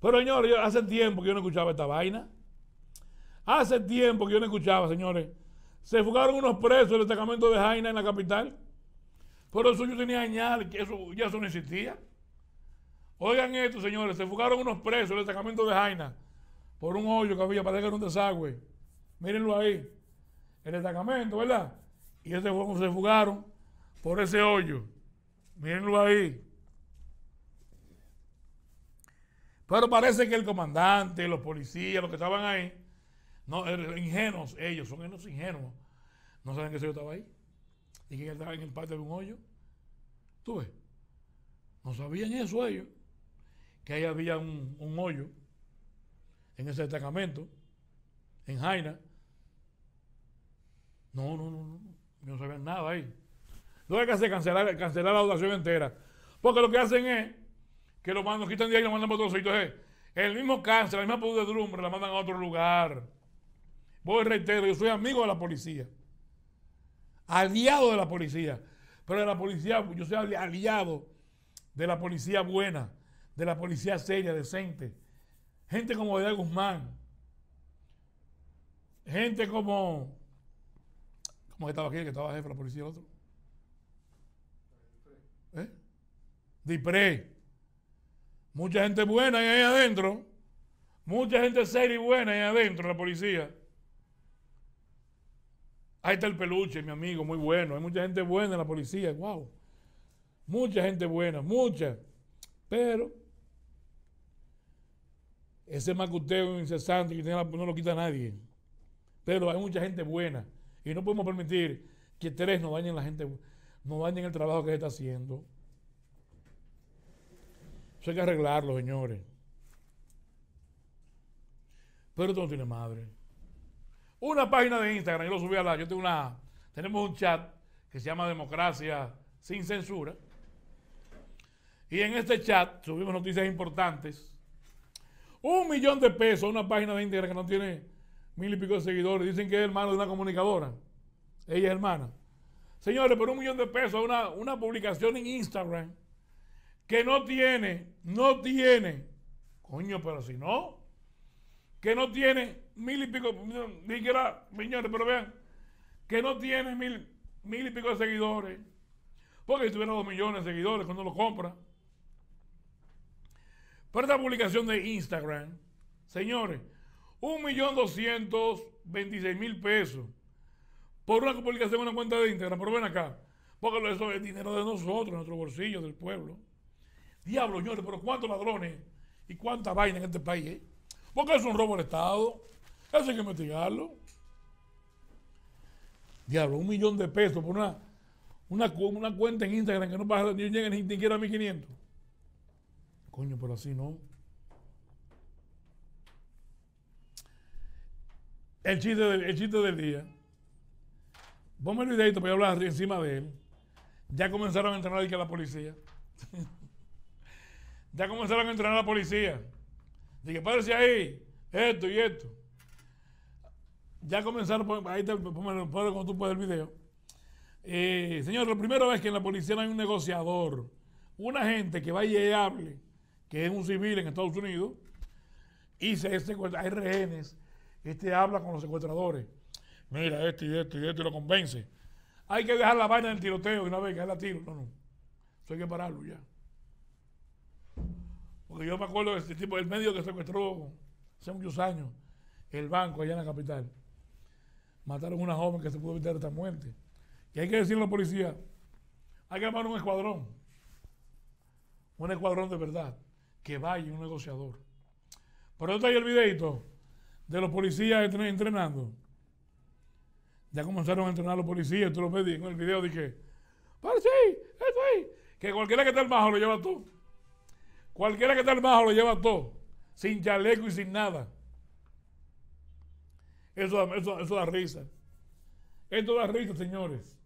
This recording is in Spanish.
Pero señores, hace tiempo que yo no escuchaba esta vaina. Hace tiempo que yo no escuchaba, señores. Se fugaron unos presos del destacamento de Jaina en la capital. Pero eso yo tenía añadir que eso ya eso no existía. Oigan esto, señores. Se fugaron unos presos del destacamento de Jaina por un hoyo que había, parece que era un desagüe. Mírenlo ahí. El destacamento, ¿verdad? Y ese se fugaron por ese hoyo. Mírenlo ahí. Pero parece que el comandante, los policías, los que estaban ahí, no, er, er, ingenuos, ellos son ingenuos, no saben que yo estaba ahí y que él estaba en el patio de un hoyo. ¿Tú ves? No sabían eso ellos, que ahí había un, hoyo en ese destacamento, en Jaina. No, no, no, no, no sabían nada ahí. Luego hay que hacer cancelar, cancelar la votación entera, porque lo que hacen es que lo mandan, quitan de ahí y lo mandan a otro sitio. Entonces, eh. el mismo cáncer, la misma podredumbre, la mandan a otro lugar. Voy reitero, yo soy amigo de la policía, aliado de la policía, pero de la policía, yo soy aliado de la policía buena, de la policía seria, decente. Gente como Edgar Guzmán, gente como, como estaba aquí, que estaba jefe de la policía otro. ¿Eh? Dipré Mucha gente buena ahí adentro. Mucha gente seria y buena ahí adentro, la policía. Ahí está el peluche, mi amigo, muy bueno. Hay mucha gente buena en la policía, wow. Mucha gente buena, mucha. Pero ese macuteo incesante que no lo quita nadie. Pero hay mucha gente buena. Y no podemos permitir que tres nos bañen la gente, nos dañen el trabajo que se está haciendo. Eso hay que arreglarlo, señores. Pero esto no tiene madre. Una página de Instagram, yo lo subí a la. Yo tengo una. Tenemos un chat que se llama Democracia sin Censura. Y en este chat subimos noticias importantes. Un millón de pesos, una página de Instagram que no tiene mil y pico de seguidores. Dicen que es hermano de una comunicadora. Ella es hermana. Señores, por un millón de pesos, una, una publicación en Instagram que no tiene, no tiene, coño, pero si no, que no tiene mil y pico, ni que pero vean, que no tiene mil, mil y pico de seguidores, porque si tuviera dos millones de seguidores cuando lo compra. Para esta publicación de Instagram, señores, un millón doscientos veintiséis mil pesos por una publicación en una cuenta de Instagram, pero ven acá, porque eso es dinero de nosotros, de nuestro bolsillo, del pueblo. Diablo, señores, pero cuántos ladrones y cuánta vaina en este país, ¿eh? Porque es un robo al Estado. Eso hay que investigarlo. Diablo, un millón de pesos por una, una, cuenta en Instagram que no pasa ni llega ni siquiera a 1500. Coño, pero así no. El chiste, del, el chiste del día. Ponme el videito para hablar encima de él. Ya comenzaron a entrenar a la policía. Ya comenzaron a entrenar a la policía. Dije, párese ahí, esto y esto. Ya comenzaron, pues, ahí te pongo pues, pues, el video. Eh, señor, la primera vez que en la policía no hay un negociador, un agente que va y hable, que es un civil en Estados Unidos, y se hay rehenes, este habla con los secuestradores. Mira, este y este y este lo convence. Hay que dejar la vaina del tiroteo de una vez que es la tiro. No, no. Eso hay que pararlo ya yo me acuerdo de este tipo, el medio que secuestró hace muchos años el banco allá en la capital. Mataron a una joven que se pudo evitar esta muerte. Y hay que decirle a los policía, hay que armar un escuadrón. Un escuadrón de verdad. Que vaya un negociador. Pero está hay el videito de los policías entrenando. Ya comenzaron a entrenar los policías, tú lo ves en el video, dije, esto ahí! Que cualquiera que esté al bajo lo lleva tú. Cualquiera que está al bajo lo lleva todo, sin chaleco y sin nada. Eso, eso, eso da risa. Esto da risa, señores.